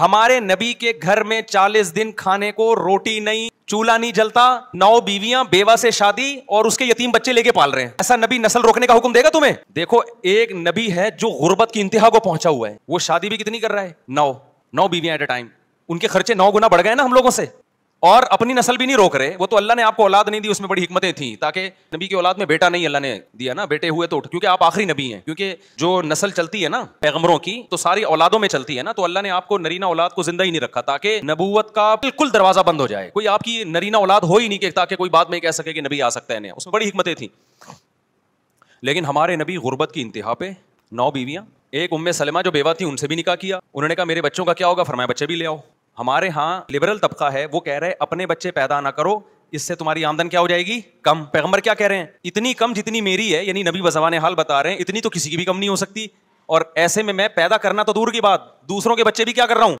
हमारे नबी के घर में चालीस दिन खाने को रोटी नहीं चूल्हा नहीं जलता नौ बीवियां बेवा से शादी और उसके यतीम बच्चे लेके पाल रहे हैं ऐसा नबी नस्ल रोकने का हुक्म देगा तुम्हें देखो एक नबी है जो गुर्बत की इंतहा को पहुंचा हुआ है वो शादी भी कितनी कर रहा है नौ नौ बीवियां एट अ टाइम उनके खर्चे नौ गुना बढ़ गए ना हम लोगों से और अपनी नस्ल भी नहीं रोक रहे वो तो अल्लाह ने आपको औलाद नहीं दी उसमें बड़ी हिकमतें थी ताकि नबी की औलाद में बेटा नहीं अल्लाह ने दिया ना बेटे हुए तो उठ क्योंकि आप आखिरी नबी हैं क्योंकि जो नस्ल चलती है ना पैगमरों की तो सारी औलादों में चलती है ना तो अल्लाह ने आपको नरीना औलाद को जिंदा ही नहीं रखा ताकि नबूत का बिल्कुल दरवाजा बंद हो जाए कोई आपकी नरीना औलाद हो ही नहीं ताकि कोई बात में कह सके कि नबी आ सकता है उसमें बड़ी हिकमतें थी लेकिन हमारे नबी गुर्बत की इंतहा पे नौ बीवियां एक उम्म सलमा जो बेवा थी उनसे भी निकाह किया उन्होंने कहा मेरे बच्चों का क्या होगा फरमाया बच्चे भी ले आओ हमारे यहाँ लिबरल तबका है वो कह रहे अपने बच्चे पैदा ना करो इससे तुम्हारी आमदन क्या हो जाएगी कम पैगंबर क्या कह रहे हैं इतनी कम जितनी मेरी है यानी नबी बजवान हाल बता रहे हैं इतनी तो किसी की भी कम नहीं हो सकती और ऐसे में मैं पैदा करना तो दूर की बात दूसरों के बच्चे भी क्या कर रहा हूँ